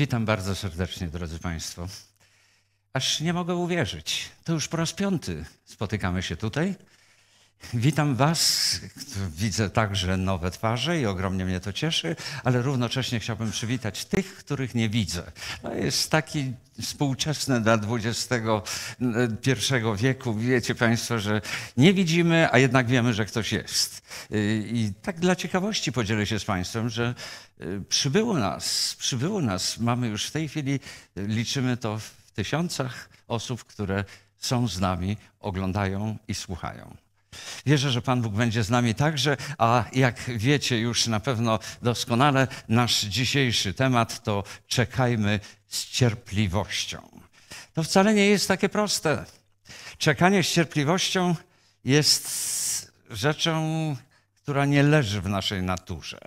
Witam bardzo serdecznie, drodzy Państwo. Aż nie mogę uwierzyć. To już po raz piąty spotykamy się tutaj. Witam Was. Widzę także nowe twarze i ogromnie mnie to cieszy, ale równocześnie chciałbym przywitać tych, których nie widzę. No jest taki współczesny dla XXI wieku. Wiecie Państwo, że nie widzimy, a jednak wiemy, że ktoś jest. I tak dla ciekawości podzielę się z Państwem, że y, przybyło nas, przybyło nas, mamy już w tej chwili, liczymy to w tysiącach osób, które są z nami, oglądają i słuchają. Wierzę, że Pan Bóg będzie z nami także, a jak wiecie już na pewno doskonale, nasz dzisiejszy temat to czekajmy z cierpliwością. To wcale nie jest takie proste. Czekanie z cierpliwością jest rzeczą, która nie leży w naszej naturze.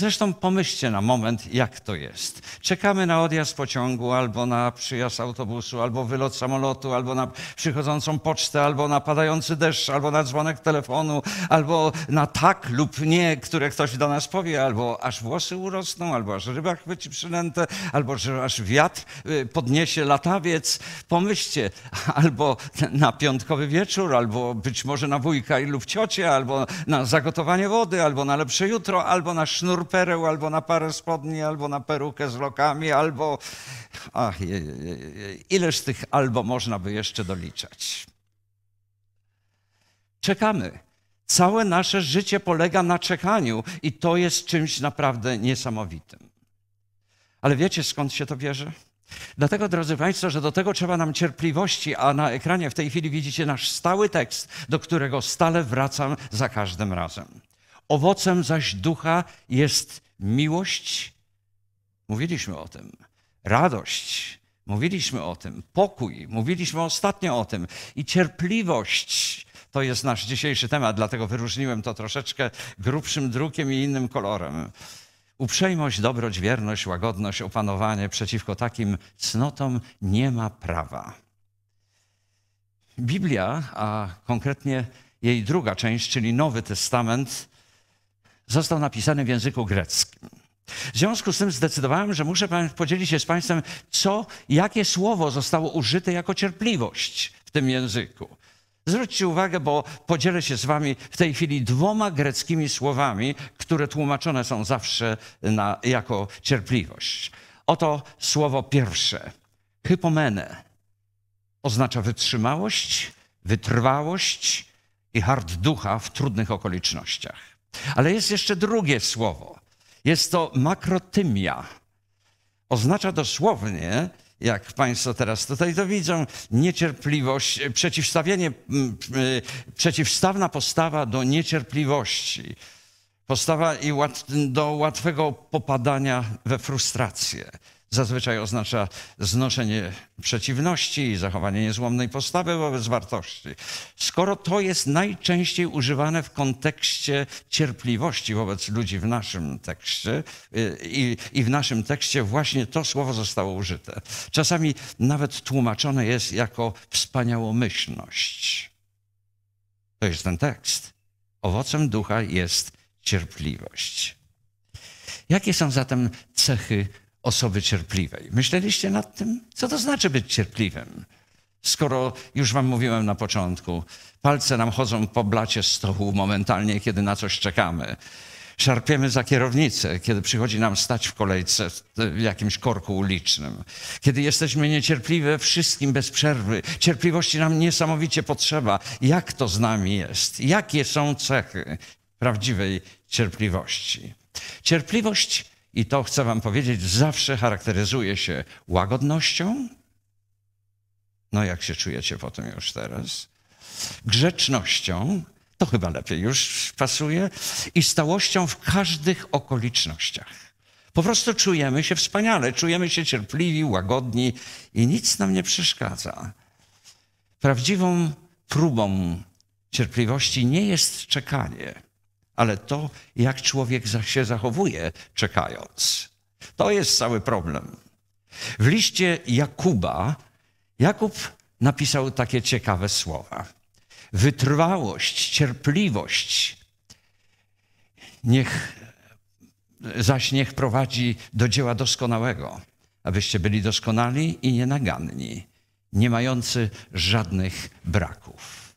Zresztą pomyślcie na moment, jak to jest. Czekamy na odjazd pociągu, albo na przyjazd autobusu, albo wylot samolotu, albo na przychodzącą pocztę, albo na padający deszcz, albo na dzwonek telefonu, albo na tak lub nie, które ktoś do nas powie, albo aż włosy urosną, albo aż ryba chwyci przynętę, albo że aż wiatr y, podniesie latawiec. Pomyślcie, albo na piątkowy wieczór, albo być może na wujka lub ciocie, albo na zagotowanie wody, albo na lepsze jutro, albo na sznur pereł, albo na parę spodni, albo na perukę z lokami, albo... Ach, je, je, je. ileż tych albo można by jeszcze doliczać. Czekamy. Całe nasze życie polega na czekaniu i to jest czymś naprawdę niesamowitym. Ale wiecie skąd się to bierze? Dlatego, drodzy Państwo, że do tego trzeba nam cierpliwości, a na ekranie w tej chwili widzicie nasz stały tekst, do którego stale wracam za każdym razem. Owocem zaś ducha jest miłość, mówiliśmy o tym, radość, mówiliśmy o tym, pokój, mówiliśmy ostatnio o tym i cierpliwość. To jest nasz dzisiejszy temat, dlatego wyróżniłem to troszeczkę grubszym drukiem i innym kolorem. Uprzejmość, dobroć, wierność, łagodność, opanowanie przeciwko takim cnotom nie ma prawa. Biblia, a konkretnie jej druga część, czyli Nowy Testament, został napisany w języku greckim. W związku z tym zdecydowałem, że muszę podzielić się z Państwem, co, jakie słowo zostało użyte jako cierpliwość w tym języku. Zwróćcie uwagę, bo podzielę się z Wami w tej chwili dwoma greckimi słowami, które tłumaczone są zawsze na, jako cierpliwość. Oto słowo pierwsze, hypomene, oznacza wytrzymałość, wytrwałość i hart ducha w trudnych okolicznościach. Ale jest jeszcze drugie słowo. Jest to makrotymia. Oznacza dosłownie, jak Państwo teraz tutaj to widzą, niecierpliwość, przeciwstawienie, przeciwstawna postawa do niecierpliwości, postawa i do łatwego popadania we frustrację zazwyczaj oznacza znoszenie przeciwności i zachowanie niezłomnej postawy wobec wartości. Skoro to jest najczęściej używane w kontekście cierpliwości wobec ludzi w naszym tekście y, i, i w naszym tekście właśnie to słowo zostało użyte. Czasami nawet tłumaczone jest jako wspaniałomyślność. To jest ten tekst. Owocem ducha jest cierpliwość. Jakie są zatem cechy osoby cierpliwej. Myśleliście nad tym? Co to znaczy być cierpliwym? Skoro już wam mówiłem na początku, palce nam chodzą po blacie stołu momentalnie, kiedy na coś czekamy. Szarpiemy za kierownicę, kiedy przychodzi nam stać w kolejce w jakimś korku ulicznym. Kiedy jesteśmy niecierpliwe wszystkim bez przerwy. Cierpliwości nam niesamowicie potrzeba. Jak to z nami jest? Jakie są cechy prawdziwej cierpliwości? Cierpliwość i to chcę Wam powiedzieć, zawsze charakteryzuje się łagodnością. No, jak się czujecie po tym już teraz? Grzecznością, to chyba lepiej już pasuje, i stałością w każdych okolicznościach. Po prostu czujemy się wspaniale, czujemy się cierpliwi, łagodni i nic nam nie przeszkadza. Prawdziwą próbą cierpliwości nie jest czekanie ale to, jak człowiek się zachowuje czekając. To jest cały problem. W liście Jakuba Jakub napisał takie ciekawe słowa. Wytrwałość, cierpliwość niech, zaś niech prowadzi do dzieła doskonałego, abyście byli doskonali i nienaganni, nie mający żadnych braków.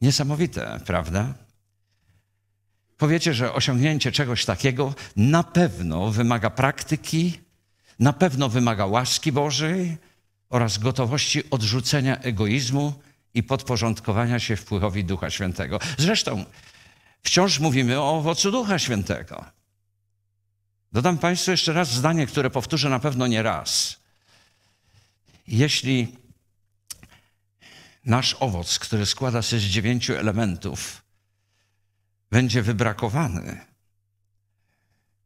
Niesamowite, prawda? Powiecie, że osiągnięcie czegoś takiego na pewno wymaga praktyki, na pewno wymaga łaski Bożej oraz gotowości odrzucenia egoizmu i podporządkowania się wpływowi Ducha Świętego. Zresztą wciąż mówimy o owocu Ducha Świętego. Dodam Państwu jeszcze raz zdanie, które powtórzę na pewno nie raz. Jeśli nasz owoc, który składa się z dziewięciu elementów, będzie wybrakowany.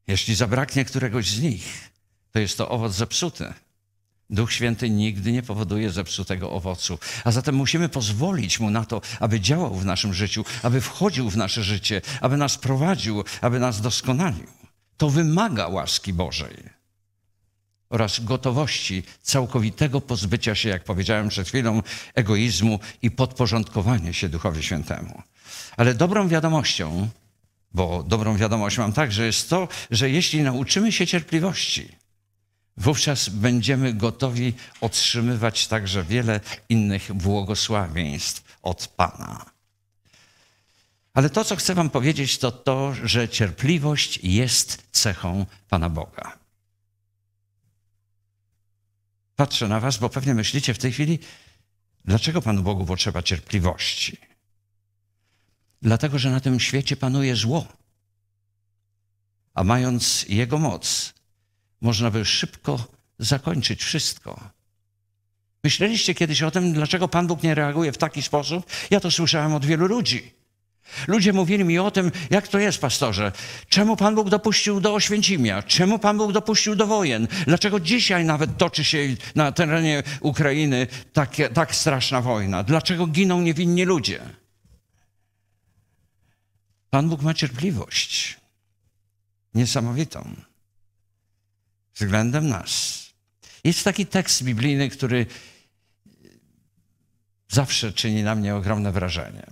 Jeśli zabraknie któregoś z nich, to jest to owoc zepsuty. Duch Święty nigdy nie powoduje zepsutego owocu, a zatem musimy pozwolić mu na to, aby działał w naszym życiu, aby wchodził w nasze życie, aby nas prowadził, aby nas doskonalił. To wymaga łaski Bożej oraz gotowości całkowitego pozbycia się, jak powiedziałem przed chwilą, egoizmu i podporządkowania się Duchowi Świętemu. Ale dobrą wiadomością, bo dobrą wiadomość mam także, jest to, że jeśli nauczymy się cierpliwości, wówczas będziemy gotowi otrzymywać także wiele innych błogosławieństw od Pana. Ale to, co chcę Wam powiedzieć, to to, że cierpliwość jest cechą Pana Boga. Patrzę na Was, bo pewnie myślicie w tej chwili, dlaczego Panu Bogu potrzeba cierpliwości? Dlatego, że na tym świecie panuje zło. A mając jego moc, można by szybko zakończyć wszystko. Myśleliście kiedyś o tym, dlaczego Pan Bóg nie reaguje w taki sposób? Ja to słyszałem od wielu ludzi. Ludzie mówili mi o tym, jak to jest, pastorze. Czemu Pan Bóg dopuścił do Oświęcimia? Czemu Pan Bóg dopuścił do wojen? Dlaczego dzisiaj nawet toczy się na terenie Ukrainy tak, tak straszna wojna? Dlaczego giną niewinni ludzie? Pan Bóg ma cierpliwość niesamowitą względem nas. Jest taki tekst biblijny, który zawsze czyni na mnie ogromne wrażenie.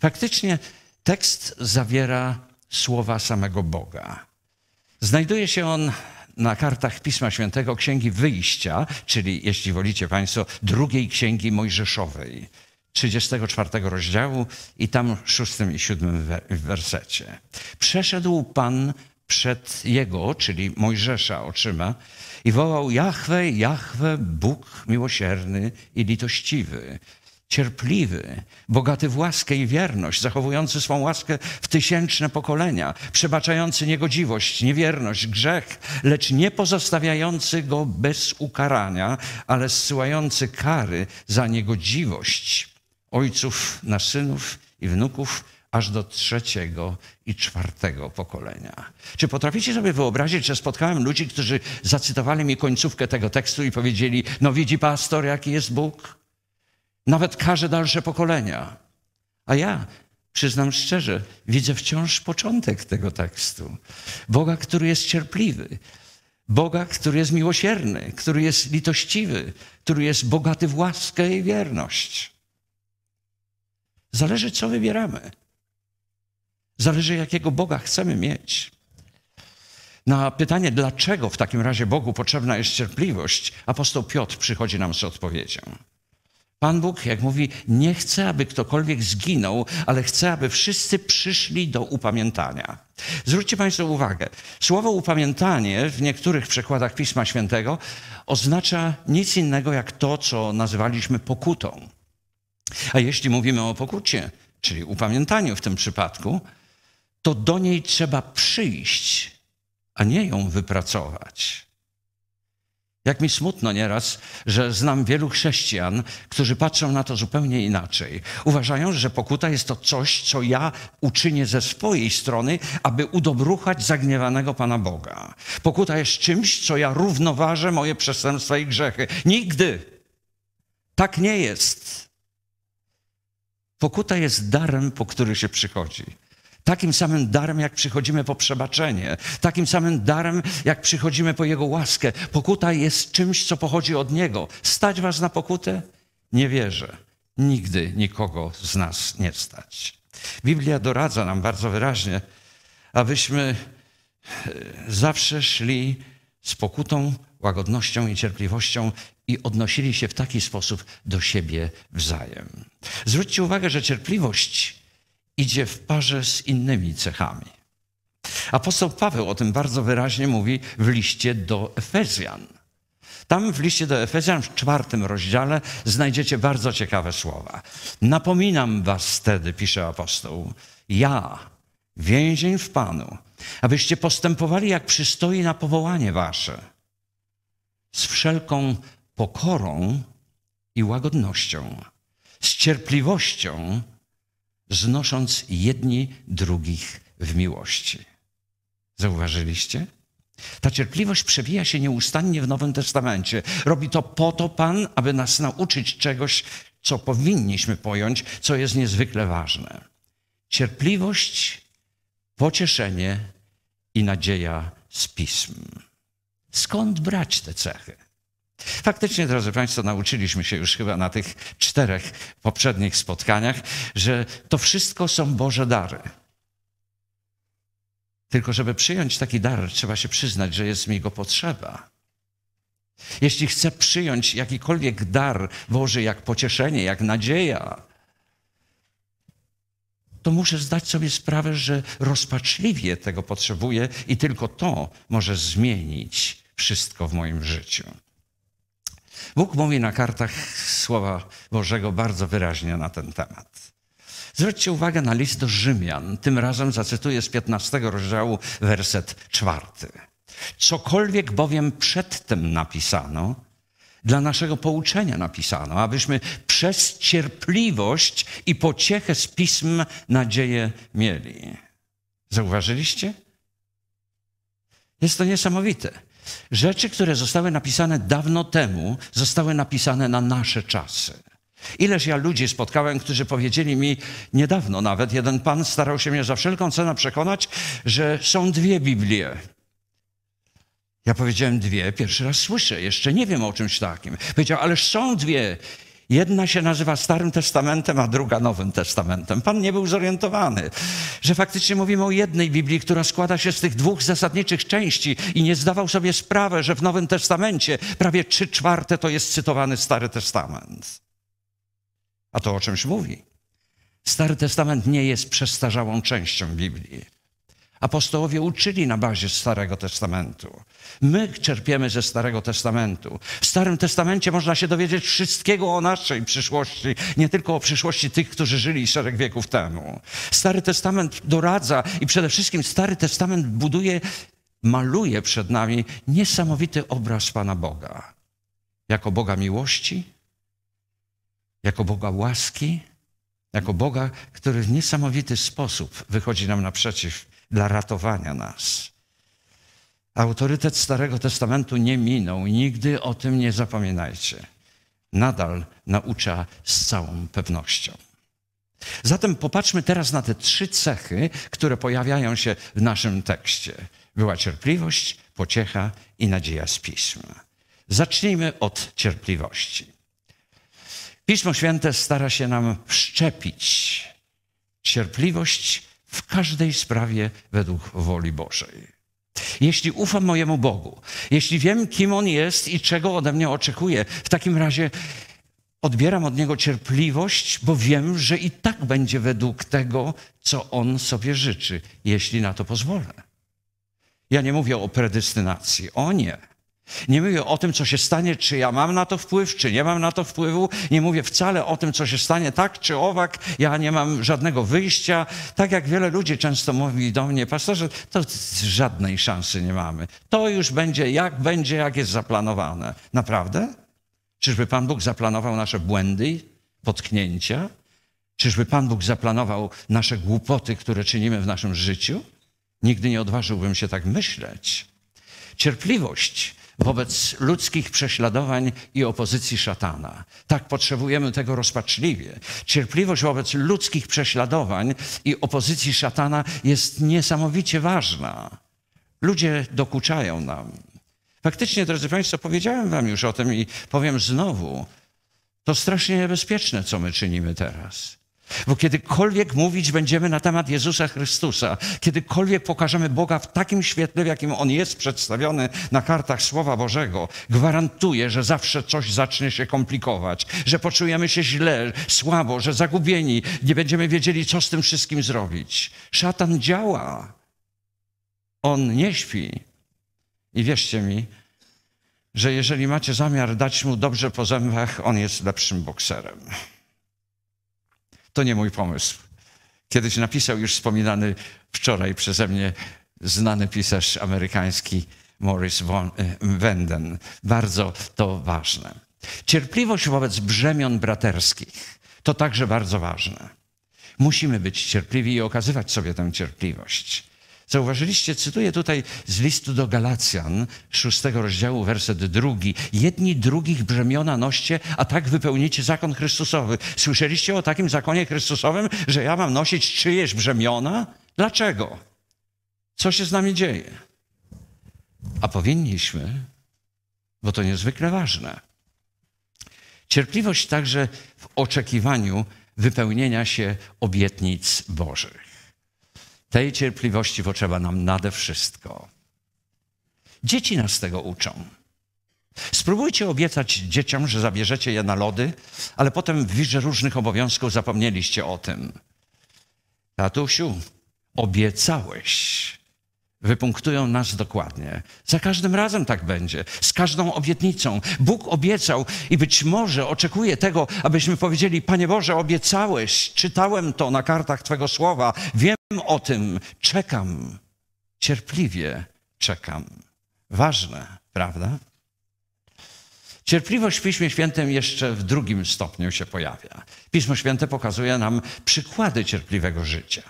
Faktycznie tekst zawiera słowa samego Boga. Znajduje się on na kartach Pisma Świętego Księgi Wyjścia, czyli, jeśli wolicie Państwo, drugiej Księgi Mojżeszowej. 34 rozdziału i tam w szóstym i siódmym wersecie. Przeszedł Pan przed jego, czyli Mojżesza oczyma i wołał Jahwe, Jahwe, Bóg miłosierny i litościwy, cierpliwy, bogaty w łaskę i wierność, zachowujący swą łaskę w tysięczne pokolenia, przebaczający niegodziwość, niewierność, grzech, lecz nie pozostawiający go bez ukarania, ale zsyłający kary za niegodziwość ojców na synów i wnuków, aż do trzeciego i czwartego pokolenia. Czy potraficie sobie wyobrazić, że spotkałem ludzi, którzy zacytowali mi końcówkę tego tekstu i powiedzieli: No, widzi pastor, jaki jest Bóg? Nawet każe dalsze pokolenia. A ja przyznam szczerze, widzę wciąż początek tego tekstu. Boga, który jest cierpliwy, Boga, który jest miłosierny, który jest litościwy, który jest bogaty w łaskę i wierność. Zależy, co wybieramy. Zależy, jakiego Boga chcemy mieć. Na pytanie, dlaczego w takim razie Bogu potrzebna jest cierpliwość, apostoł Piotr przychodzi nam z odpowiedzią. Pan Bóg, jak mówi, nie chce, aby ktokolwiek zginął, ale chce, aby wszyscy przyszli do upamiętania. Zwróćcie Państwo uwagę, słowo upamiętanie w niektórych przekładach Pisma Świętego oznacza nic innego jak to, co nazywaliśmy pokutą. A jeśli mówimy o pokucie, czyli upamiętaniu w tym przypadku, to do niej trzeba przyjść, a nie ją wypracować. Jak mi smutno nieraz, że znam wielu chrześcijan, którzy patrzą na to zupełnie inaczej. Uważają, że pokuta jest to coś, co ja uczynię ze swojej strony, aby udobruchać zagniewanego Pana Boga. Pokuta jest czymś, co ja równoważę moje przestępstwa i grzechy. Nigdy! Tak nie jest. Pokuta jest darem, po który się przychodzi. Takim samym darem, jak przychodzimy po przebaczenie, takim samym darem, jak przychodzimy po Jego łaskę. Pokuta jest czymś, co pochodzi od Niego. Stać Was na pokutę? Nie wierzę. Nigdy nikogo z nas nie stać. Biblia doradza nam bardzo wyraźnie, abyśmy e, zawsze szli z pokutą łagodnością i cierpliwością i odnosili się w taki sposób do siebie wzajem. Zwróćcie uwagę, że cierpliwość idzie w parze z innymi cechami. Apostoł Paweł o tym bardzo wyraźnie mówi w liście do Efezjan. Tam w liście do Efezjan w czwartym rozdziale znajdziecie bardzo ciekawe słowa. Napominam was wtedy, pisze apostoł, ja, więzień w Panu, abyście postępowali jak przystoi na powołanie wasze z wszelką pokorą i łagodnością, z cierpliwością, znosząc jedni drugich w miłości. Zauważyliście? Ta cierpliwość przewija się nieustannie w Nowym Testamencie. Robi to po to Pan, aby nas nauczyć czegoś, co powinniśmy pojąć, co jest niezwykle ważne. Cierpliwość, pocieszenie i nadzieja z pism. Skąd brać te cechy? Faktycznie, drodzy Państwo, nauczyliśmy się już chyba na tych czterech poprzednich spotkaniach, że to wszystko są Boże dary. Tylko, żeby przyjąć taki dar, trzeba się przyznać, że jest mi go potrzeba. Jeśli chcę przyjąć jakikolwiek dar Boży, jak pocieszenie, jak nadzieja, to muszę zdać sobie sprawę, że rozpaczliwie tego potrzebuję i tylko to może zmienić wszystko w moim życiu. Bóg mówi na kartach Słowa Bożego bardzo wyraźnie na ten temat. Zwróćcie uwagę na list do Rzymian. Tym razem zacytuję z 15 rozdziału werset czwarty. Cokolwiek bowiem przedtem napisano, dla naszego pouczenia napisano, abyśmy przez cierpliwość i pociechę z pism nadzieję mieli. Zauważyliście? Jest to niesamowite. Rzeczy, które zostały napisane dawno temu, zostały napisane na nasze czasy. Ileż ja ludzi spotkałem, którzy powiedzieli mi niedawno nawet, jeden pan starał się mnie za wszelką cenę przekonać, że są dwie Biblie. Ja powiedziałem dwie, pierwszy raz słyszę, jeszcze nie wiem o czymś takim. Powiedział, ależ są dwie. Jedna się nazywa Starym Testamentem, a druga Nowym Testamentem. Pan nie był zorientowany, że faktycznie mówimy o jednej Biblii, która składa się z tych dwóch zasadniczych części i nie zdawał sobie sprawy, że w Nowym Testamencie prawie trzy czwarte to jest cytowany Stary Testament. A to o czymś mówi. Stary Testament nie jest przestarzałą częścią Biblii. Apostołowie uczyli na bazie Starego Testamentu. My czerpiemy ze Starego Testamentu. W Starym Testamencie można się dowiedzieć wszystkiego o naszej przyszłości, nie tylko o przyszłości tych, którzy żyli szereg wieków temu. Stary Testament doradza i przede wszystkim Stary Testament buduje, maluje przed nami niesamowity obraz Pana Boga. Jako Boga miłości, jako Boga łaski, jako Boga, który w niesamowity sposób wychodzi nam naprzeciw dla ratowania nas. Autorytet Starego Testamentu nie minął, nigdy o tym nie zapominajcie. Nadal naucza z całą pewnością. Zatem popatrzmy teraz na te trzy cechy, które pojawiają się w naszym tekście. Była cierpliwość, pociecha i nadzieja z pisma. Zacznijmy od cierpliwości. Pismo Święte stara się nam wszczepić cierpliwość w każdej sprawie według woli Bożej. Jeśli ufam mojemu Bogu, jeśli wiem, kim On jest i czego ode mnie oczekuje, w takim razie odbieram od Niego cierpliwość, bo wiem, że i tak będzie według tego, co On sobie życzy, jeśli na to pozwolę. Ja nie mówię o predestynacji, o nie. Nie mówię o tym, co się stanie, czy ja mam na to wpływ, czy nie mam na to wpływu. Nie mówię wcale o tym, co się stanie tak czy owak. Ja nie mam żadnego wyjścia. Tak jak wiele ludzi często mówi do mnie, pastorze, to żadnej szansy nie mamy. To już będzie jak będzie, jak jest zaplanowane. Naprawdę? Czyżby Pan Bóg zaplanował nasze błędy, potknięcia? Czyżby Pan Bóg zaplanował nasze głupoty, które czynimy w naszym życiu? Nigdy nie odważyłbym się tak myśleć. Cierpliwość wobec ludzkich prześladowań i opozycji szatana. Tak potrzebujemy tego rozpaczliwie. Cierpliwość wobec ludzkich prześladowań i opozycji szatana jest niesamowicie ważna. Ludzie dokuczają nam. Faktycznie, drodzy Państwo, powiedziałem Wam już o tym i powiem znowu, to strasznie niebezpieczne, co my czynimy teraz. Bo kiedykolwiek mówić będziemy na temat Jezusa Chrystusa, kiedykolwiek pokażemy Boga w takim świetle, w jakim On jest przedstawiony na kartach Słowa Bożego, gwarantuję, że zawsze coś zacznie się komplikować, że poczujemy się źle, słabo, że zagubieni, nie będziemy wiedzieli, co z tym wszystkim zrobić. Szatan działa. On nie śpi. I wierzcie mi, że jeżeli macie zamiar dać mu dobrze po zębach, on jest lepszym bokserem. To nie mój pomysł. Kiedyś napisał już wspominany wczoraj przeze mnie znany pisarz amerykański Morris Wenden. Bardzo to ważne. Cierpliwość wobec brzemion braterskich to także bardzo ważne. Musimy być cierpliwi i okazywać sobie tę cierpliwość. Zauważyliście, cytuję tutaj z listu do Galacjan, szóstego rozdziału, werset drugi. Jedni drugich brzemiona noście, a tak wypełnicie zakon Chrystusowy. Słyszeliście o takim zakonie Chrystusowym, że ja mam nosić czyjeś brzemiona? Dlaczego? Co się z nami dzieje? A powinniśmy, bo to niezwykle ważne. Cierpliwość także w oczekiwaniu wypełnienia się obietnic Bożych. Tej cierpliwości potrzeba nam nade wszystko. Dzieci nas tego uczą. Spróbujcie obiecać dzieciom, że zabierzecie je na lody, ale potem w wirze różnych obowiązków zapomnieliście o tym. Tatusiu, obiecałeś, wypunktują nas dokładnie. Za każdym razem tak będzie, z każdą obietnicą. Bóg obiecał i być może oczekuje tego, abyśmy powiedzieli: Panie Boże, obiecałeś, czytałem to na kartach Twego słowa, wiem o tym, czekam, cierpliwie czekam. Ważne, prawda? Cierpliwość w Piśmie Świętym jeszcze w drugim stopniu się pojawia. Pismo Święte pokazuje nam przykłady cierpliwego życia.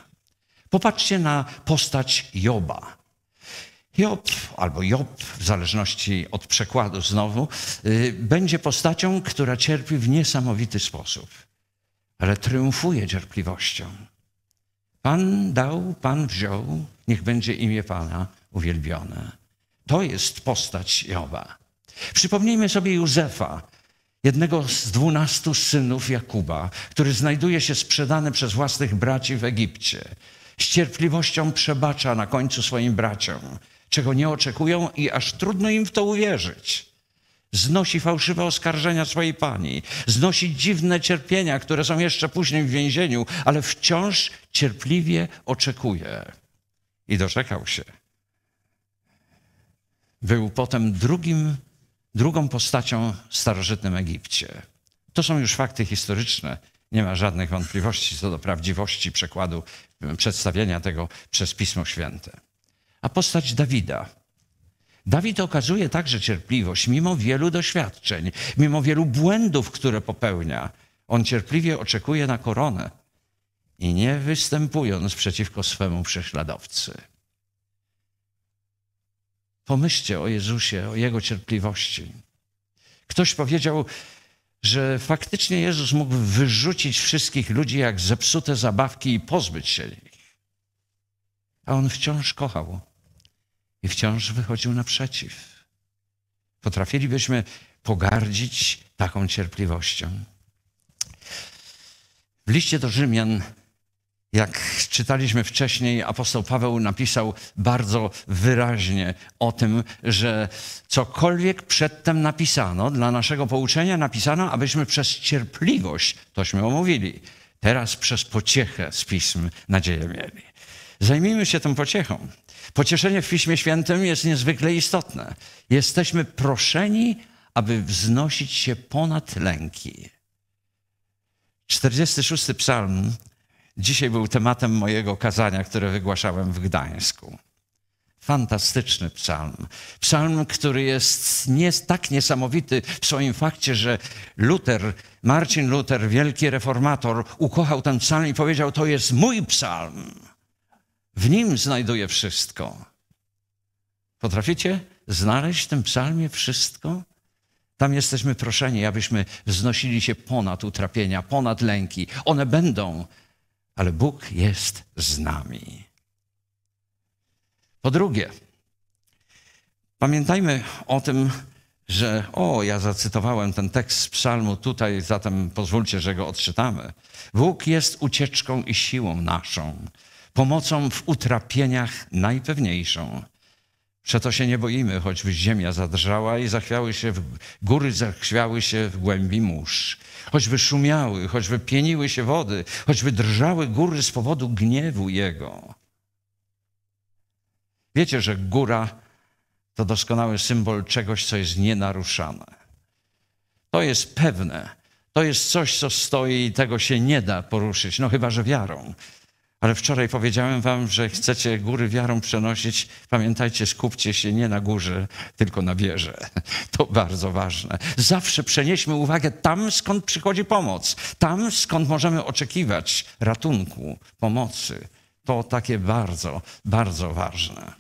Popatrzcie na postać Joba. Job, albo Job, w zależności od przekładu znowu, y, będzie postacią, która cierpi w niesamowity sposób, ale triumfuje cierpliwością. Pan dał, Pan wziął, niech będzie imię Pana uwielbione. To jest postać Joba. Przypomnijmy sobie Józefa, jednego z dwunastu synów Jakuba, który znajduje się sprzedany przez własnych braci w Egipcie. Z cierpliwością przebacza na końcu swoim braciom czego nie oczekują i aż trudno im w to uwierzyć. Znosi fałszywe oskarżenia swojej pani, znosi dziwne cierpienia, które są jeszcze później w więzieniu, ale wciąż cierpliwie oczekuje. I doczekał się. Był potem drugim, drugą postacią w starożytnym Egipcie. To są już fakty historyczne. Nie ma żadnych wątpliwości co do prawdziwości przekładu przedstawienia tego przez Pismo Święte a postać Dawida. Dawid okazuje także cierpliwość, mimo wielu doświadczeń, mimo wielu błędów, które popełnia. On cierpliwie oczekuje na koronę i nie występując przeciwko swemu prześladowcy. Pomyślcie o Jezusie, o Jego cierpliwości. Ktoś powiedział, że faktycznie Jezus mógł wyrzucić wszystkich ludzi jak zepsute zabawki i pozbyć się ich. A On wciąż kochał i wciąż wychodził naprzeciw. Potrafilibyśmy pogardzić taką cierpliwością. W liście do Rzymian, jak czytaliśmy wcześniej, apostoł Paweł napisał bardzo wyraźnie o tym, że cokolwiek przedtem napisano, dla naszego pouczenia napisano, abyśmy przez cierpliwość, tośmy omówili, teraz przez pociechę z pism nadzieję mieli. Zajmijmy się tą pociechą. Pocieszenie w Piśmie Świętym jest niezwykle istotne. Jesteśmy proszeni, aby wznosić się ponad lęki. 46 psalm dzisiaj był tematem mojego kazania, które wygłaszałem w Gdańsku. Fantastyczny psalm. Psalm, który jest nie, tak niesamowity w swoim fakcie, że Luther, Marcin Luther, wielki reformator, ukochał ten psalm i powiedział: To jest mój psalm. W nim znajduję wszystko. Potraficie znaleźć w tym psalmie wszystko? Tam jesteśmy proszeni, abyśmy wznosili się ponad utrapienia, ponad lęki. One będą, ale Bóg jest z nami. Po drugie, pamiętajmy o tym, że o, ja zacytowałem ten tekst z psalmu tutaj, zatem pozwólcie, że go odczytamy. Bóg jest ucieczką i siłą naszą pomocą w utrapieniach najpewniejszą. Przeto się nie boimy, choćby ziemia zadrżała i zachwiały się, w, góry zachwiały się w głębi mórz. Choćby szumiały, choćby pieniły się wody, choćby drżały góry z powodu gniewu Jego. Wiecie, że góra to doskonały symbol czegoś, co jest nienaruszane. To jest pewne. To jest coś, co stoi i tego się nie da poruszyć, no chyba, że wiarą. Ale wczoraj powiedziałem wam, że chcecie góry wiarą przenosić. Pamiętajcie, skupcie się nie na górze, tylko na wierze. To bardzo ważne. Zawsze przenieśmy uwagę tam, skąd przychodzi pomoc, tam, skąd możemy oczekiwać ratunku, pomocy. To takie bardzo, bardzo ważne.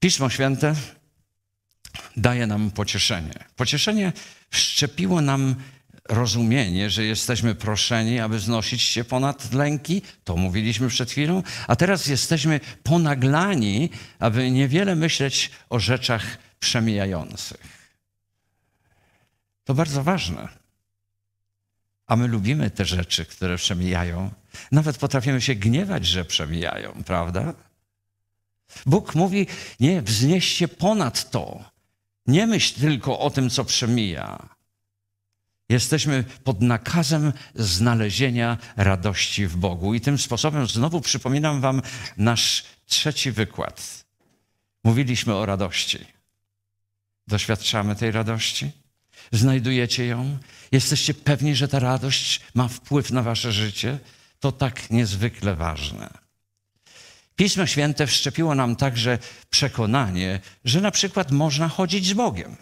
Pismo Święte daje nam pocieszenie. Pocieszenie wszczepiło nam rozumienie, że jesteśmy proszeni, aby znosić się ponad lęki, to mówiliśmy przed chwilą, a teraz jesteśmy ponaglani, aby niewiele myśleć o rzeczach przemijających. To bardzo ważne. A my lubimy te rzeczy, które przemijają. Nawet potrafimy się gniewać, że przemijają, prawda? Bóg mówi: Nie, wznieś się ponad to. Nie myśl tylko o tym, co przemija Jesteśmy pod nakazem znalezienia radości w Bogu. I tym sposobem znowu przypominam Wam nasz trzeci wykład. Mówiliśmy o radości. Doświadczamy tej radości? Znajdujecie ją? Jesteście pewni, że ta radość ma wpływ na Wasze życie? To tak niezwykle ważne. Pismo Święte wszczepiło nam także przekonanie, że na przykład można chodzić z Bogiem.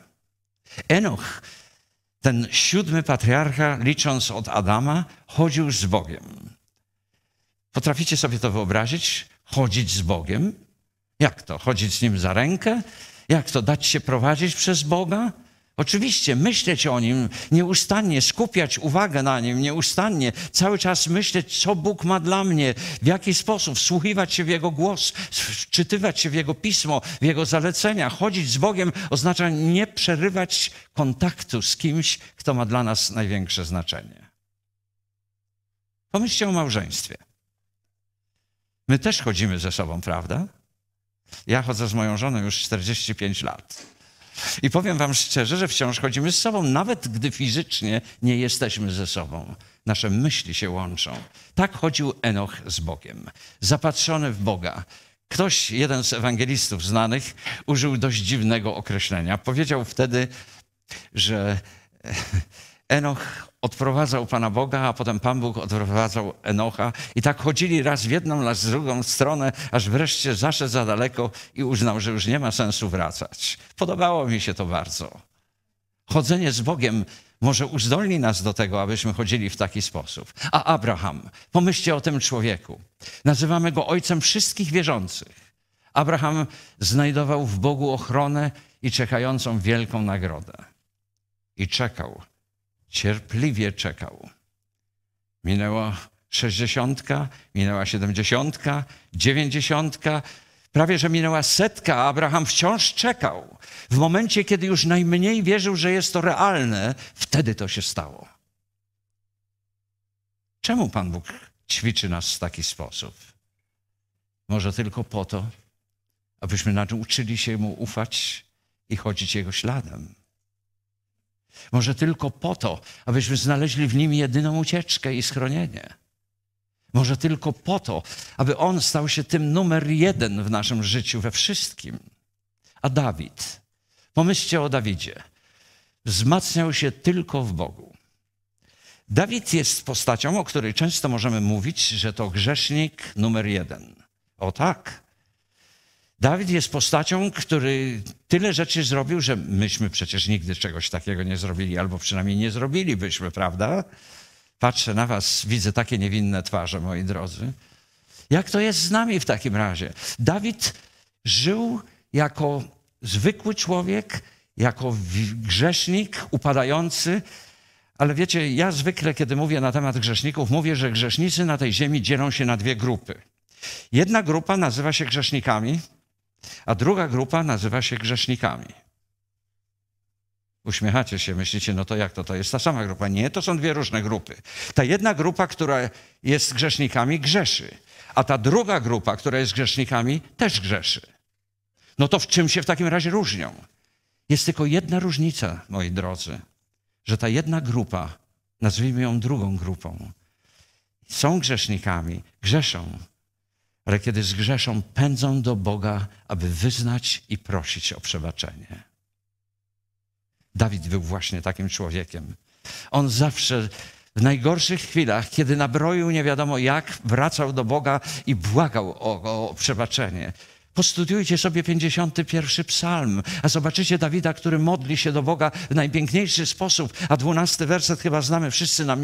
Enoch ten siódmy patriarcha, licząc od Adama, chodził z Bogiem. Potraficie sobie to wyobrazić? Chodzić z Bogiem? Jak to? Chodzić z nim za rękę? Jak to? Dać się prowadzić przez Boga? Oczywiście myśleć o nim, nieustannie skupiać uwagę na nim, nieustannie cały czas myśleć, co Bóg ma dla mnie, w jaki sposób, wsłuchiwać się w Jego głos, wczytywać się w Jego pismo, w Jego zalecenia. Chodzić z Bogiem oznacza nie przerywać kontaktu z kimś, kto ma dla nas największe znaczenie. Pomyślcie o małżeństwie. My też chodzimy ze sobą, prawda? Ja chodzę z moją żoną już 45 lat. I powiem Wam szczerze, że wciąż chodzimy z sobą, nawet gdy fizycznie nie jesteśmy ze sobą. Nasze myśli się łączą. Tak chodził Enoch z Bogiem, zapatrzony w Boga. Ktoś, jeden z ewangelistów znanych, użył dość dziwnego określenia. Powiedział wtedy, że Enoch odprowadzał Pana Boga, a potem Pan Bóg odprowadzał Enocha. I tak chodzili raz w jedną, raz w drugą stronę, aż wreszcie zaszedł za daleko i uznał, że już nie ma sensu wracać. Podobało mi się to bardzo. Chodzenie z Bogiem może uzdolni nas do tego, abyśmy chodzili w taki sposób. A Abraham, pomyślcie o tym człowieku. Nazywamy go ojcem wszystkich wierzących. Abraham znajdował w Bogu ochronę i czekającą wielką nagrodę. I czekał cierpliwie czekał. Minęła sześćdziesiątka, minęła siedemdziesiątka, dziewięćdziesiątka, prawie że minęła setka, a Abraham wciąż czekał. W momencie, kiedy już najmniej wierzył, że jest to realne, wtedy to się stało. Czemu Pan Bóg ćwiczy nas w taki sposób? Może tylko po to, abyśmy nauczyli się Mu ufać i chodzić Jego śladem. Może tylko po to, abyśmy znaleźli w nim jedyną ucieczkę i schronienie. Może tylko po to, aby on stał się tym numer jeden w naszym życiu, we wszystkim. A Dawid, pomyślcie o Dawidzie, wzmacniał się tylko w Bogu. Dawid jest postacią, o której często możemy mówić, że to grzesznik numer jeden. O tak, Dawid jest postacią, który tyle rzeczy zrobił, że myśmy przecież nigdy czegoś takiego nie zrobili, albo przynajmniej nie zrobilibyśmy, prawda? Patrzę na was, widzę takie niewinne twarze, moi drodzy. Jak to jest z nami w takim razie? Dawid żył jako zwykły człowiek, jako grzesznik upadający, ale wiecie, ja zwykle, kiedy mówię na temat grzeszników, mówię, że grzesznicy na tej ziemi dzielą się na dwie grupy. Jedna grupa nazywa się grzesznikami, a druga grupa nazywa się grzesznikami. Uśmiechacie się, myślicie, no to jak to? To jest ta sama grupa. Nie, to są dwie różne grupy. Ta jedna grupa, która jest grzesznikami, grzeszy, a ta druga grupa, która jest grzesznikami, też grzeszy. No to w czym się w takim razie różnią? Jest tylko jedna różnica, moi drodzy, że ta jedna grupa, nazwijmy ją drugą grupą, są grzesznikami, grzeszą, ale kiedy zgrzeszą, pędzą do Boga, aby wyznać i prosić o przebaczenie. Dawid był właśnie takim człowiekiem. On zawsze w najgorszych chwilach, kiedy nabroił nie wiadomo jak, wracał do Boga i błagał o, o przebaczenie. Postudiujcie sobie 51 psalm, a zobaczycie Dawida, który modli się do Boga w najpiękniejszy sposób, a 12 werset chyba znamy wszyscy na,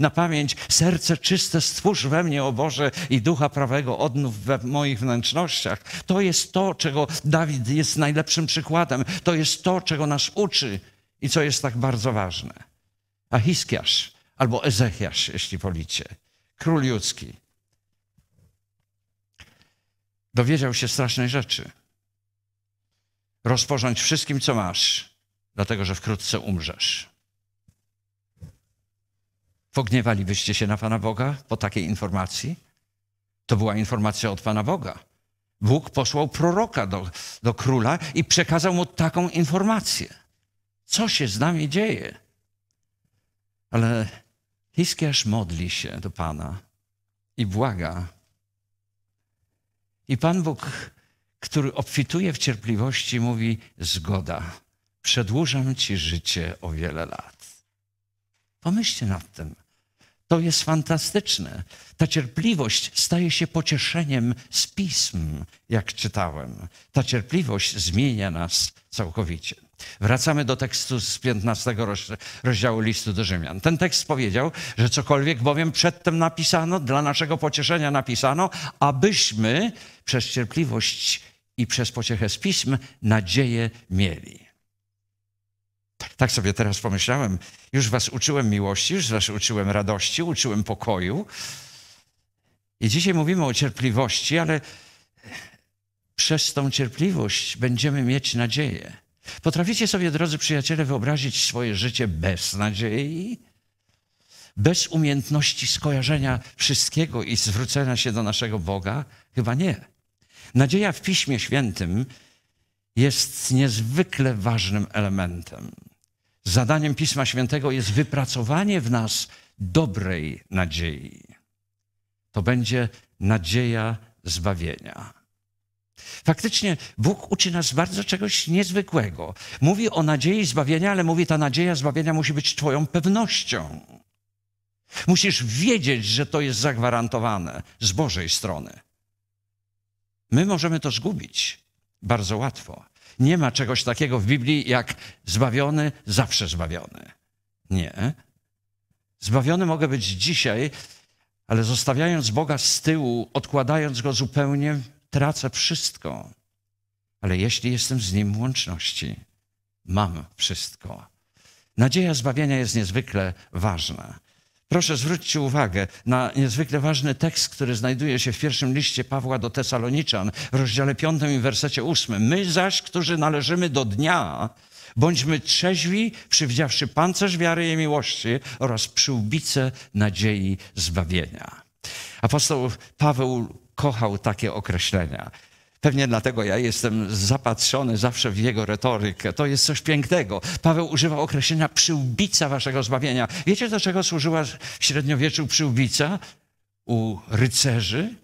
na pamięć. Serce czyste stwórz we mnie, o Boże, i ducha prawego odnów we moich wnętrznościach. To jest to, czego Dawid jest najlepszym przykładem. To jest to, czego nas uczy i co jest tak bardzo ważne. A Hiskiasz albo Ezechiasz, jeśli wolicie, król ludzki, dowiedział się strasznej rzeczy. Rozporządź wszystkim, co masz, dlatego że wkrótce umrzesz. Pogniewalibyście się na Pana Boga po takiej informacji? To była informacja od Pana Boga. Bóg posłał proroka do, do króla i przekazał mu taką informację. Co się z nami dzieje? Ale Hiskiasz modli się do Pana i błaga, i Pan Bóg, który obfituje w cierpliwości, mówi: Zgoda, przedłużam ci życie o wiele lat. Pomyślcie nad tym. To jest fantastyczne. Ta cierpliwość staje się pocieszeniem z pism, jak czytałem. Ta cierpliwość zmienia nas całkowicie. Wracamy do tekstu z 15 rozdziału listu do Rzymian. Ten tekst powiedział, że cokolwiek bowiem przedtem napisano, dla naszego pocieszenia napisano, abyśmy przez cierpliwość i przez pociechę z pism nadzieję mieli. Tak, tak sobie teraz pomyślałem, już was uczyłem miłości, już was uczyłem radości, uczyłem pokoju. I dzisiaj mówimy o cierpliwości, ale przez tą cierpliwość będziemy mieć nadzieję. Potraficie sobie, drodzy przyjaciele, wyobrazić swoje życie bez nadziei? Bez umiejętności skojarzenia wszystkiego i zwrócenia się do naszego Boga? Chyba nie. Nadzieja w Piśmie Świętym jest niezwykle ważnym elementem. Zadaniem Pisma Świętego jest wypracowanie w nas dobrej nadziei. To będzie nadzieja zbawienia. Faktycznie Bóg uczy nas bardzo czegoś niezwykłego. Mówi o nadziei zbawienia, ale mówi, ta nadzieja zbawienia musi być Twoją pewnością. Musisz wiedzieć, że to jest zagwarantowane z Bożej strony. My możemy to zgubić bardzo łatwo. Nie ma czegoś takiego w Biblii jak zbawiony, zawsze zbawiony. Nie. Zbawiony mogę być dzisiaj, ale zostawiając Boga z tyłu, odkładając go zupełnie, tracę wszystko, ale jeśli jestem z Nim w łączności, mam wszystko. Nadzieja zbawienia jest niezwykle ważna. Proszę zwróćcie uwagę na niezwykle ważny tekst, który znajduje się w pierwszym liście Pawła do Tesaloniczan, w rozdziale 5 i wersecie 8. My zaś, którzy należymy do dnia, bądźmy trzeźwi, przywdziawszy pancerz wiary i miłości oraz przyłbice nadziei zbawienia. Apostoł Paweł kochał takie określenia. Pewnie dlatego ja jestem zapatrzony zawsze w jego retorykę. To jest coś pięknego. Paweł używa określenia przyłbica waszego zbawienia. Wiecie, do czego służyła w średniowieczu przyłbica u rycerzy?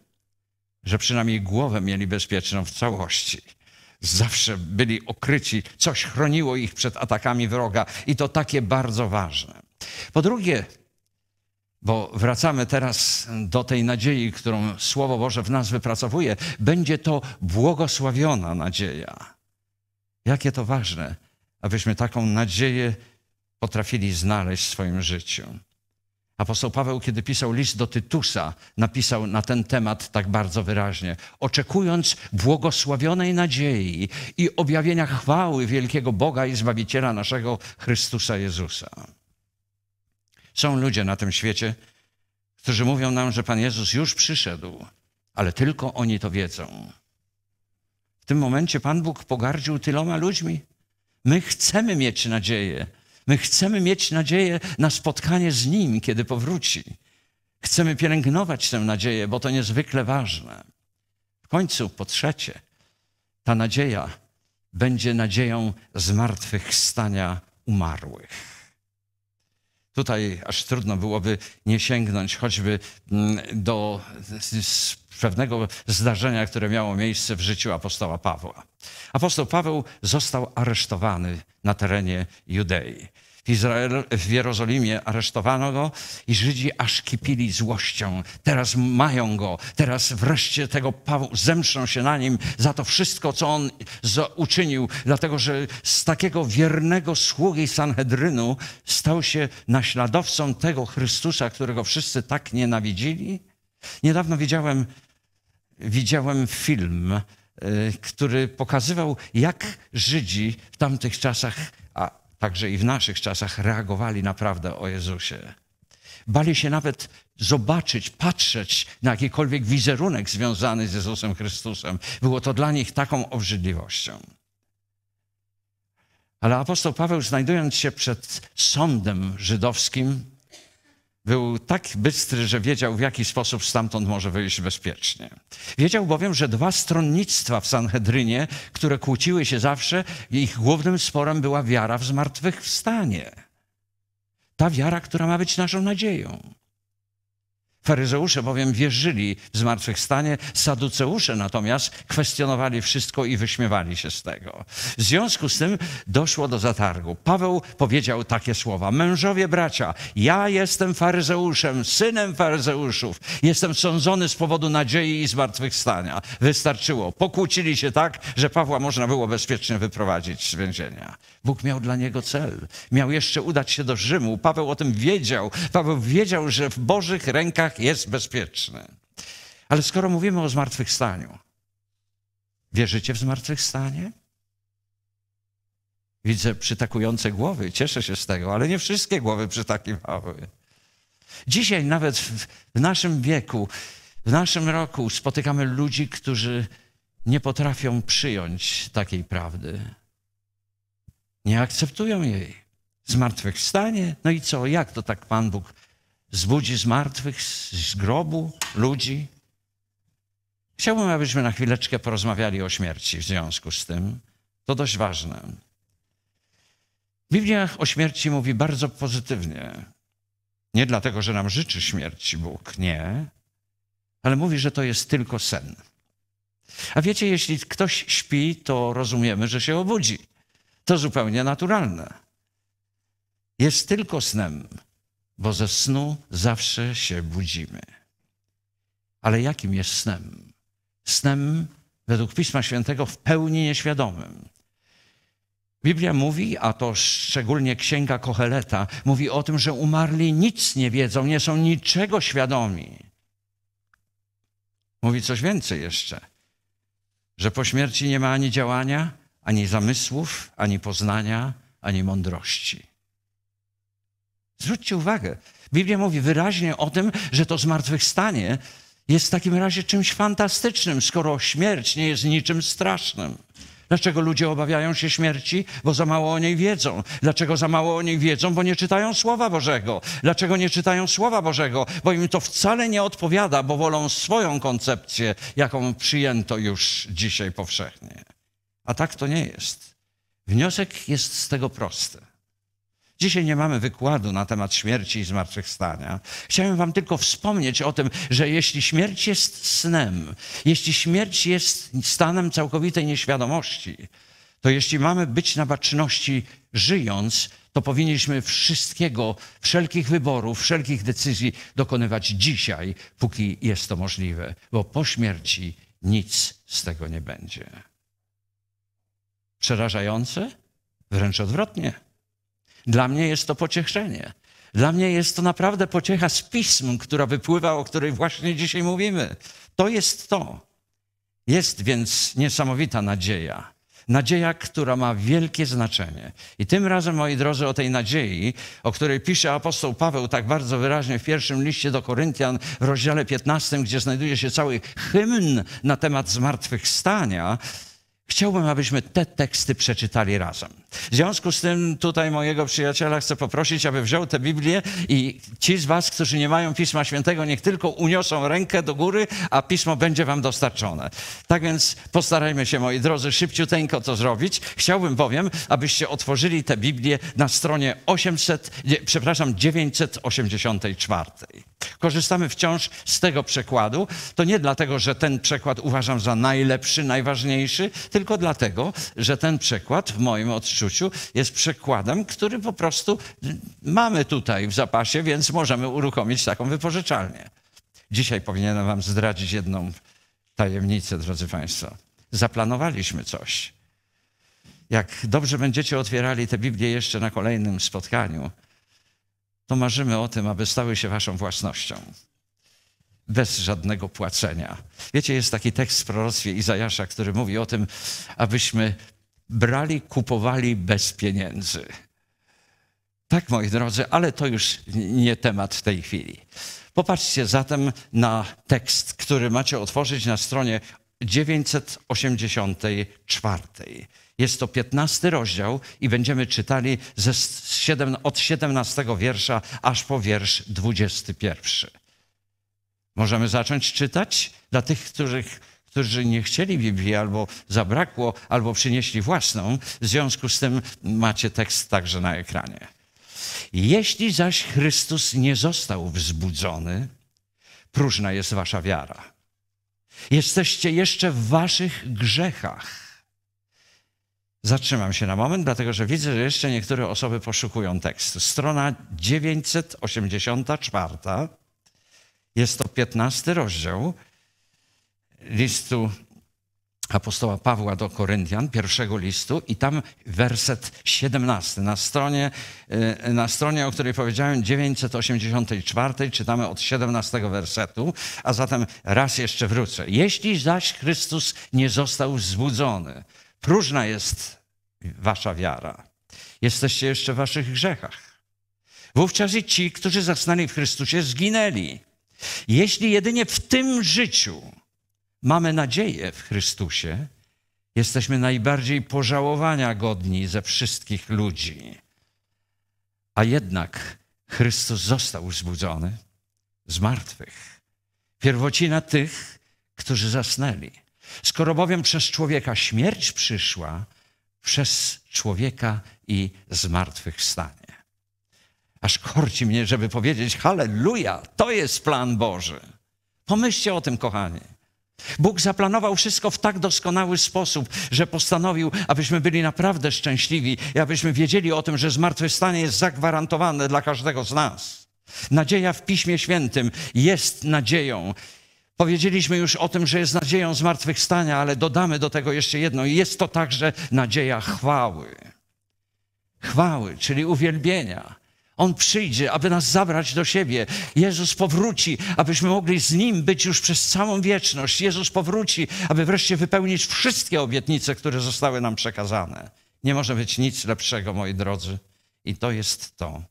Że przynajmniej głowę mieli bezpieczną w całości. Zawsze byli okryci, coś chroniło ich przed atakami wroga i to takie bardzo ważne. Po drugie, bo wracamy teraz do tej nadziei, którą Słowo Boże w nas wypracowuje, będzie to błogosławiona nadzieja. Jakie to ważne, abyśmy taką nadzieję potrafili znaleźć w swoim życiu. Apostoł Paweł, kiedy pisał list do Tytusa, napisał na ten temat tak bardzo wyraźnie: Oczekując błogosławionej nadziei i objawienia chwały wielkiego Boga i Zbawiciela naszego Chrystusa Jezusa. Są ludzie na tym świecie, którzy mówią nam, że Pan Jezus już przyszedł, ale tylko oni to wiedzą. W tym momencie Pan Bóg pogardził tyloma ludźmi. My chcemy mieć nadzieję. My chcemy mieć nadzieję na spotkanie z Nim, kiedy powróci. Chcemy pielęgnować tę nadzieję, bo to niezwykle ważne. W końcu, po trzecie, ta nadzieja będzie nadzieją zmartwychwstania umarłych. Tutaj aż trudno byłoby nie sięgnąć choćby mm, do pewnego zdarzenia, które miało miejsce w życiu apostoła Pawła. Apostoł Paweł został aresztowany na terenie Judei w, Izrael, w Jerozolimie aresztowano go i Żydzi aż kipili złością. Teraz mają go, teraz wreszcie tego Paweł, zemszczą się na nim za to wszystko, co on uczynił, dlatego że z takiego wiernego sługi Sanhedrynu stał się naśladowcą tego Chrystusa, którego wszyscy tak nienawidzili. Niedawno widziałem, widziałem film, y, który pokazywał, jak Żydzi w tamtych czasach a także i w naszych czasach reagowali naprawdę o Jezusie. Bali się nawet zobaczyć, patrzeć na jakikolwiek wizerunek związany z Jezusem Chrystusem. Było to dla nich taką obrzydliwością. Ale apostoł Paweł, znajdując się przed sądem żydowskim, był tak bystry, że wiedział, w jaki sposób stamtąd może wyjść bezpiecznie. Wiedział bowiem, że dwa stronnictwa w Sanhedrynie, które kłóciły się zawsze, ich głównym sporem była wiara w zmartwychwstanie. Ta wiara, która ma być naszą nadzieją. Faryzeusze bowiem wierzyli w zmartwychwstanie, saduceusze natomiast kwestionowali wszystko i wyśmiewali się z tego. W związku z tym doszło do zatargu. Paweł powiedział takie słowa: Mężowie bracia, ja jestem faryzeuszem, synem faryzeuszów. Jestem sądzony z powodu nadziei i zmartwychwstania. Wystarczyło. Pokłócili się tak, że Pawła można było bezpiecznie wyprowadzić z więzienia. Bóg miał dla niego cel. Miał jeszcze udać się do Rzymu. Paweł o tym wiedział. Paweł wiedział, że w Bożych rękach tak jest bezpieczne. Ale skoro mówimy o zmartwychwstaniu, wierzycie w zmartwychwstanie? Widzę przytakujące głowy, cieszę się z tego, ale nie wszystkie głowy przytakiwały. Dzisiaj, nawet w, w naszym wieku, w naszym roku, spotykamy ludzi, którzy nie potrafią przyjąć takiej prawdy. Nie akceptują jej. Zmartwychwstanie, no i co? Jak to tak Pan Bóg zbudzi z martwych, z grobu ludzi. Chciałbym, abyśmy na chwileczkę porozmawiali o śmierci w związku z tym. To dość ważne. Biblia o śmierci mówi bardzo pozytywnie. Nie dlatego, że nam życzy śmierci Bóg, nie, ale mówi, że to jest tylko sen. A wiecie, jeśli ktoś śpi, to rozumiemy, że się obudzi. To zupełnie naturalne. Jest tylko snem bo ze snu zawsze się budzimy. Ale jakim jest snem? Snem według Pisma Świętego w pełni nieświadomym. Biblia mówi, a to szczególnie Księga Koheleta, mówi o tym, że umarli nic nie wiedzą, nie są niczego świadomi. Mówi coś więcej jeszcze, że po śmierci nie ma ani działania, ani zamysłów, ani poznania, ani mądrości. Zwróćcie uwagę, Biblia mówi wyraźnie o tym, że to zmartwychwstanie jest w takim razie czymś fantastycznym, skoro śmierć nie jest niczym strasznym. Dlaczego ludzie obawiają się śmierci? Bo za mało o niej wiedzą. Dlaczego za mało o niej wiedzą? Bo nie czytają Słowa Bożego. Dlaczego nie czytają Słowa Bożego? Bo im to wcale nie odpowiada, bo wolą swoją koncepcję, jaką przyjęto już dzisiaj powszechnie. A tak to nie jest. Wniosek jest z tego prosty. Dzisiaj nie mamy wykładu na temat śmierci i zmartwychwstania. Chciałem Wam tylko wspomnieć o tym, że jeśli śmierć jest snem, jeśli śmierć jest stanem całkowitej nieświadomości, to jeśli mamy być na baczności żyjąc, to powinniśmy wszystkiego, wszelkich wyborów, wszelkich decyzji dokonywać dzisiaj, póki jest to możliwe, bo po śmierci nic z tego nie będzie. Przerażające? Wręcz odwrotnie. Dla mnie jest to pocieszenie. Dla mnie jest to naprawdę pociecha z pism, która wypływa, o której właśnie dzisiaj mówimy. To jest to. Jest więc niesamowita nadzieja. Nadzieja, która ma wielkie znaczenie. I tym razem, moi drodzy, o tej nadziei, o której pisze apostoł Paweł tak bardzo wyraźnie w pierwszym liście do Koryntian w rozdziale 15, gdzie znajduje się cały hymn na temat zmartwychwstania, chciałbym, abyśmy te teksty przeczytali razem. W związku z tym tutaj mojego przyjaciela chcę poprosić, aby wziął tę Biblię i ci z was, którzy nie mają Pisma Świętego, niech tylko uniosą rękę do góry, a Pismo będzie wam dostarczone. Tak więc postarajmy się, moi drodzy, szybciuteńko to zrobić. Chciałbym bowiem, abyście otworzyli tę Biblię na stronie 800, nie, przepraszam, 984. Korzystamy wciąż z tego przekładu. To nie dlatego, że ten przekład uważam za najlepszy, najważniejszy, tylko dlatego, że ten przekład w moim odczuciu odczuciu jest przykładem, który po prostu mamy tutaj w zapasie, więc możemy uruchomić taką wypożyczalnię. Dzisiaj powinienem Wam zdradzić jedną tajemnicę, drodzy Państwo. Zaplanowaliśmy coś. Jak dobrze będziecie otwierali tę Biblię jeszcze na kolejnym spotkaniu, to marzymy o tym, aby stały się Waszą własnością bez żadnego płacenia. Wiecie, jest taki tekst w proroctwie Izajasza, który mówi o tym, abyśmy brali, kupowali bez pieniędzy. Tak, moi drodzy, ale to już nie temat tej chwili. Popatrzcie zatem na tekst, który macie otworzyć na stronie 984. Jest to 15 rozdział i będziemy czytali ze 7, od 17 wiersza aż po wiersz 21. Możemy zacząć czytać dla tych, których którzy nie chcieli Biblii, albo zabrakło, albo przynieśli własną. W związku z tym macie tekst także na ekranie. Jeśli zaś Chrystus nie został wzbudzony, próżna jest wasza wiara. Jesteście jeszcze w waszych grzechach. Zatrzymam się na moment, dlatego że widzę, że jeszcze niektóre osoby poszukują tekstu. Strona 984, jest to 15 rozdział, listu apostoła Pawła do Koryntian, pierwszego listu, i tam werset 17 na stronie, e, na stronie, o której powiedziałem, 984, czytamy od 17 wersetu, a zatem raz jeszcze wrócę. Jeśli zaś Chrystus nie został zbudzony, próżna jest wasza wiara. Jesteście jeszcze w waszych grzechach. Wówczas i ci, którzy zasnęli w Chrystusie, zginęli. Jeśli jedynie w tym życiu mamy nadzieję w Chrystusie, jesteśmy najbardziej pożałowania godni ze wszystkich ludzi. A jednak Chrystus został wzbudzony z martwych. Pierwocina tych, którzy zasnęli. Skoro bowiem przez człowieka śmierć przyszła, przez człowieka i zmartwychwstanie. Aż korci mnie, żeby powiedzieć: Halleluja, to jest plan Boży. Pomyślcie o tym, kochani. Bóg zaplanował wszystko w tak doskonały sposób, że postanowił, abyśmy byli naprawdę szczęśliwi i abyśmy wiedzieli o tym, że zmartwychwstanie jest zagwarantowane dla każdego z nas. Nadzieja w Piśmie Świętym jest nadzieją. Powiedzieliśmy już o tym, że jest nadzieją zmartwychwstania, ale dodamy do tego jeszcze jedno: jest to także nadzieja chwały. Chwały, czyli uwielbienia. On przyjdzie, aby nas zabrać do siebie. Jezus powróci, abyśmy mogli z Nim być już przez całą wieczność. Jezus powróci, aby wreszcie wypełnić wszystkie obietnice, które zostały nam przekazane. Nie może być nic lepszego, moi drodzy. I to jest to.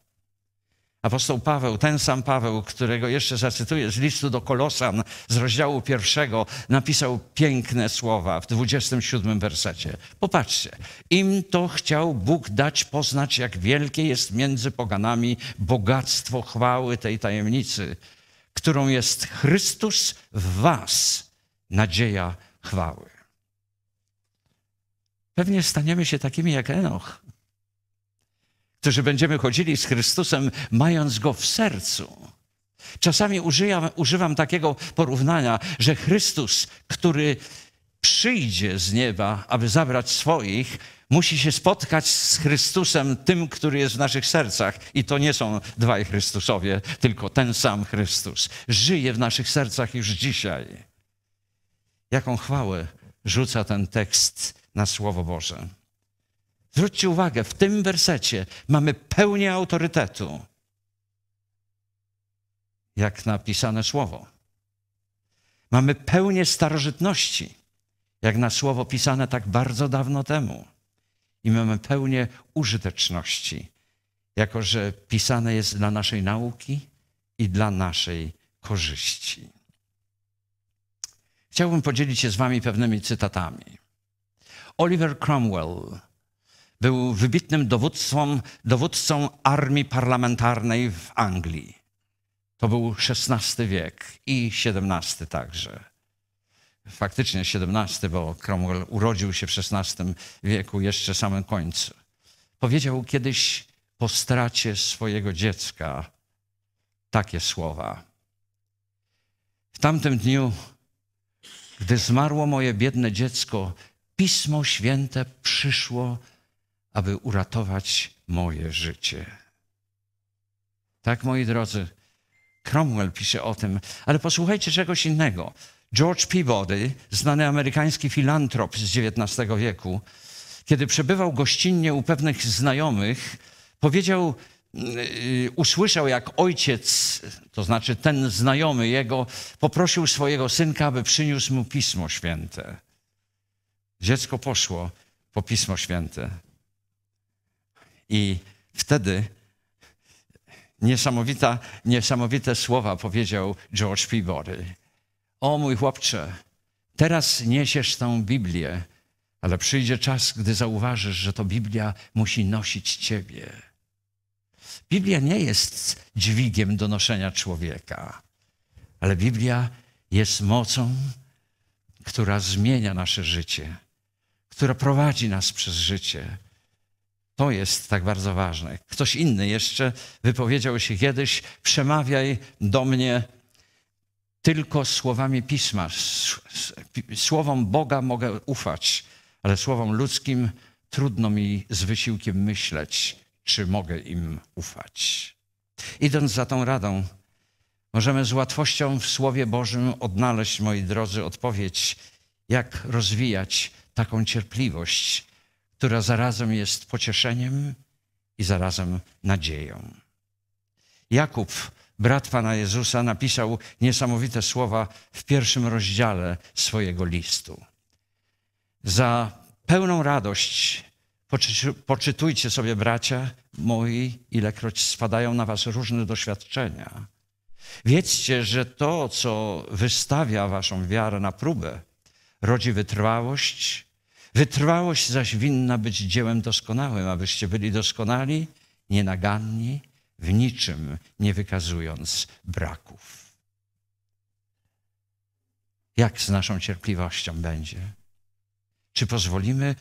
Apostoł Paweł, ten sam Paweł, którego jeszcze zacytuję z listu do Kolosan z rozdziału pierwszego, napisał piękne słowa w 27 wersecie. Popatrzcie, im to chciał Bóg dać poznać, jak wielkie jest między poganami bogactwo chwały tej tajemnicy, którą jest Chrystus w Was, nadzieja chwały. Pewnie staniemy się takimi jak Enoch którzy będziemy chodzili z Chrystusem, mając Go w sercu. Czasami używam takiego porównania, że Chrystus, który przyjdzie z nieba, aby zabrać swoich, musi się spotkać z Chrystusem, tym, który jest w naszych sercach. I to nie są dwaj Chrystusowie, tylko ten sam Chrystus. Żyje w naszych sercach już dzisiaj. Jaką chwałę rzuca ten tekst na Słowo Boże. Zwróćcie uwagę, w tym wersecie mamy pełnię autorytetu, jak napisane słowo. Mamy pełnię starożytności, jak na słowo pisane tak bardzo dawno temu. I mamy pełnię użyteczności, jako że pisane jest dla naszej nauki i dla naszej korzyści. Chciałbym podzielić się z Wami pewnymi cytatami. Oliver Cromwell był wybitnym dowódcą, dowódcą armii parlamentarnej w Anglii. To był XVI wiek i XVII także. Faktycznie XVII, bo Cromwell urodził się w XVI wieku, jeszcze samym końcu. Powiedział kiedyś po stracie swojego dziecka takie słowa. W tamtym dniu, gdy zmarło moje biedne dziecko, Pismo Święte przyszło aby uratować moje życie. Tak, moi drodzy, Cromwell pisze o tym, ale posłuchajcie czegoś innego. George Peabody, znany amerykański filantrop z XIX wieku, kiedy przebywał gościnnie u pewnych znajomych, powiedział, yy, usłyszał jak ojciec, to znaczy ten znajomy jego, poprosił swojego synka, aby przyniósł mu Pismo Święte. Dziecko poszło po Pismo Święte. I wtedy niesamowita, niesamowite słowa powiedział George Peabody. O mój chłopcze, teraz niesiesz tą Biblię, ale przyjdzie czas, gdy zauważysz, że to Biblia musi nosić ciebie. Biblia nie jest dźwigiem do noszenia człowieka, ale Biblia jest mocą, która zmienia nasze życie, która prowadzi nas przez życie to jest tak bardzo ważne. Ktoś inny jeszcze wypowiedział się kiedyś: Przemawiaj do mnie tylko słowami pisma. Słowom Boga mogę ufać, ale słowom ludzkim trudno mi z wysiłkiem myśleć, czy mogę im ufać. Idąc za tą radą, możemy z łatwością w Słowie Bożym odnaleźć, moi drodzy, odpowiedź, jak rozwijać taką cierpliwość która zarazem jest pocieszeniem i zarazem nadzieją. Jakub, brat Pana Jezusa, napisał niesamowite słowa w pierwszym rozdziale swojego listu. Za pełną radość poczytujcie sobie, bracia moi, ilekroć spadają na was różne doświadczenia. Wiedzcie, że to, co wystawia waszą wiarę na próbę, rodzi wytrwałość, Wytrwałość zaś winna być dziełem doskonałym, abyście byli doskonali, nienaganni, w niczym nie wykazując braków. Jak z naszą cierpliwością będzie? Czy pozwolimy,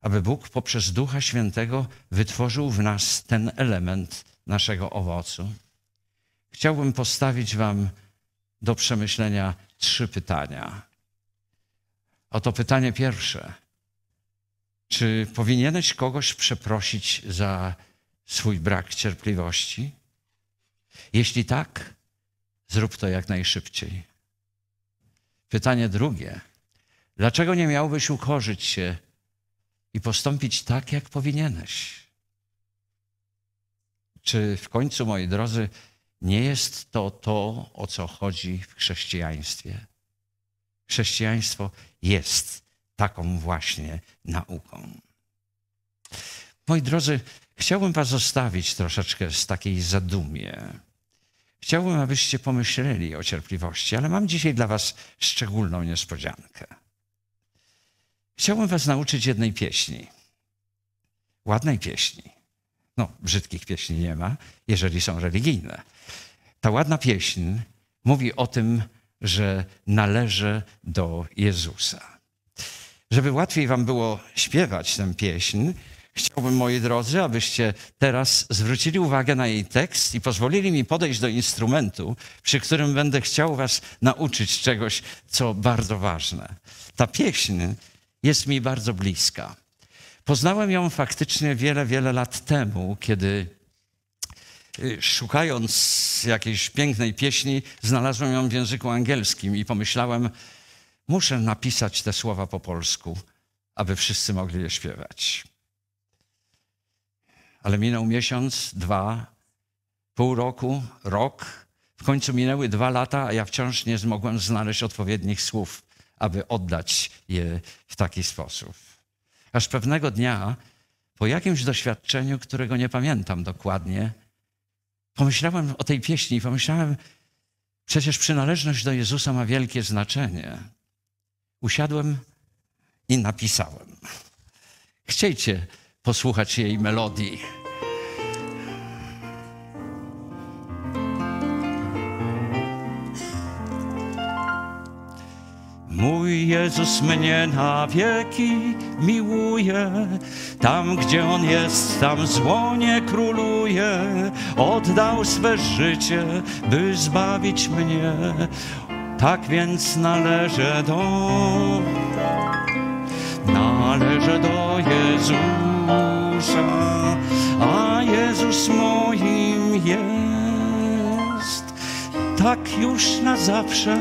aby Bóg poprzez Ducha Świętego wytworzył w nas ten element naszego owocu? Chciałbym postawić Wam do przemyślenia trzy pytania. Oto pytanie pierwsze. Czy powinieneś kogoś przeprosić za swój brak cierpliwości? Jeśli tak, zrób to jak najszybciej. Pytanie drugie. Dlaczego nie miałbyś ukorzyć się i postąpić tak, jak powinieneś? Czy w końcu, moi drodzy, nie jest to to, o co chodzi w chrześcijaństwie? Chrześcijaństwo jest taką właśnie nauką. Moi drodzy, chciałbym Was zostawić troszeczkę z takiej zadumie. Chciałbym, abyście pomyśleli o cierpliwości, ale mam dzisiaj dla Was szczególną niespodziankę. Chciałbym Was nauczyć jednej pieśni. Ładnej pieśni. No, brzydkich pieśni nie ma, jeżeli są religijne. Ta ładna pieśń mówi o tym, że należy do Jezusa. Żeby łatwiej wam było śpiewać tę pieśń, chciałbym, moi drodzy, abyście teraz zwrócili uwagę na jej tekst i pozwolili mi podejść do instrumentu, przy którym będę chciał was nauczyć czegoś, co bardzo ważne. Ta pieśń jest mi bardzo bliska. Poznałem ją faktycznie wiele, wiele lat temu, kiedy y, szukając jakiejś pięknej pieśni, znalazłem ją w języku angielskim i pomyślałem, Muszę napisać te słowa po polsku, aby wszyscy mogli je śpiewać. Ale minął miesiąc, dwa, pół roku, rok. W końcu minęły dwa lata, a ja wciąż nie zmogłem znaleźć odpowiednich słów, aby oddać je w taki sposób. Aż pewnego dnia, po jakimś doświadczeniu, którego nie pamiętam dokładnie, pomyślałem o tej pieśni i pomyślałem, przecież przynależność do Jezusa ma wielkie znaczenie. Usiadłem i napisałem. Chciejcie posłuchać jej melodii. Mój Jezus mnie na wieki miłuje, tam gdzie On jest, tam zło nie króluje. Oddał swe życie, by zbawić mnie. Tak więc należy do, należy do Jezusa, a Jezus moim jest. Tak już na zawsze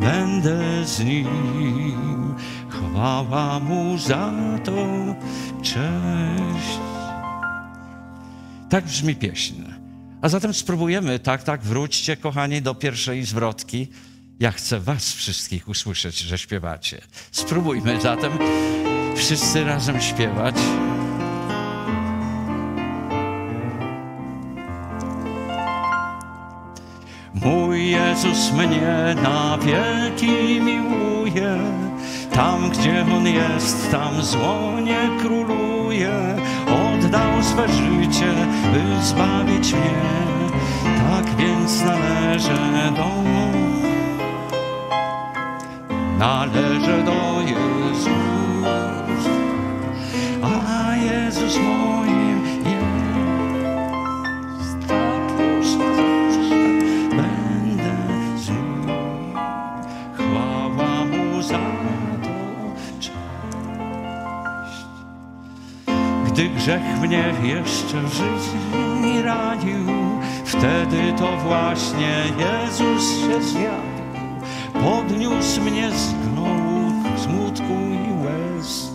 będę z Nim. Chwała Mu za to, cześć. Tak brzmi pieśń. A zatem spróbujemy, tak, tak, wróćcie kochani do pierwszej zwrotki. Ja chcę Was wszystkich usłyszeć, że śpiewacie. Spróbujmy zatem wszyscy razem śpiewać. Mój Jezus mnie na wielki miłuje, tam gdzie On jest, tam zło nie króluje. Oddał swe życie, by zbawić mnie, tak więc należy do należy do Jezusa, a Jezus moim jest. Tak już zawsze będę z nim. Chwała mu za to cześć. Gdy grzech mnie jeszcze w życiu ranił, wtedy to właśnie Jezus się zjawił podniósł mnie znowu smutku i łez.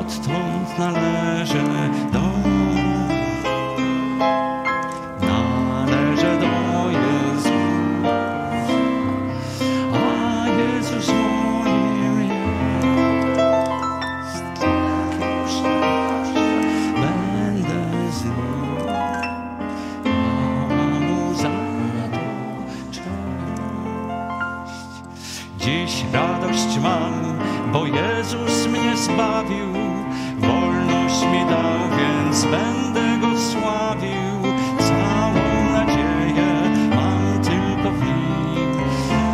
Odtąd należę do zbawił, wolność mi dał, więc będę go sławił. Całą nadzieję mam tylko w nim,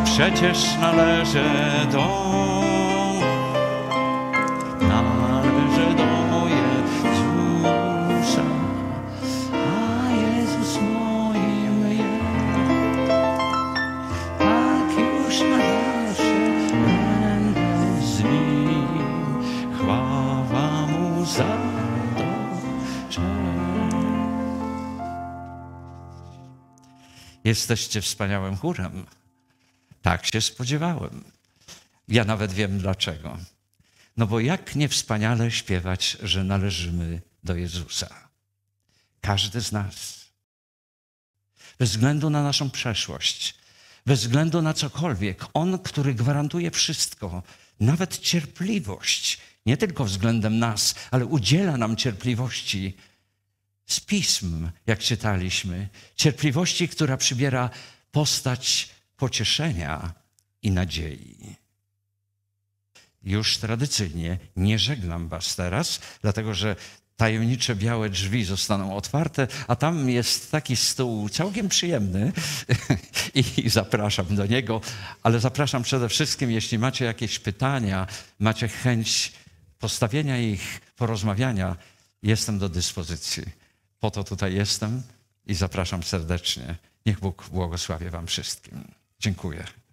przecież należę do za to Jesteście wspaniałym chórem. Tak się spodziewałem. Ja nawet wiem dlaczego. No bo jak niewspaniale śpiewać, że należymy do Jezusa. Każdy z nas. Bez względu na naszą przeszłość, bez względu na cokolwiek, On, który gwarantuje wszystko, nawet cierpliwość nie tylko względem nas, ale udziela nam cierpliwości z pism, jak czytaliśmy, cierpliwości, która przybiera postać pocieszenia i nadziei. Już tradycyjnie nie żegnam Was teraz, dlatego że tajemnicze białe drzwi zostaną otwarte, a tam jest taki stół całkiem przyjemny i zapraszam do niego, ale zapraszam przede wszystkim, jeśli macie jakieś pytania, macie chęć postawienia ich, porozmawiania, jestem do dyspozycji. Po to tutaj jestem i zapraszam serdecznie. Niech Bóg błogosławi Wam wszystkim. Dziękuję.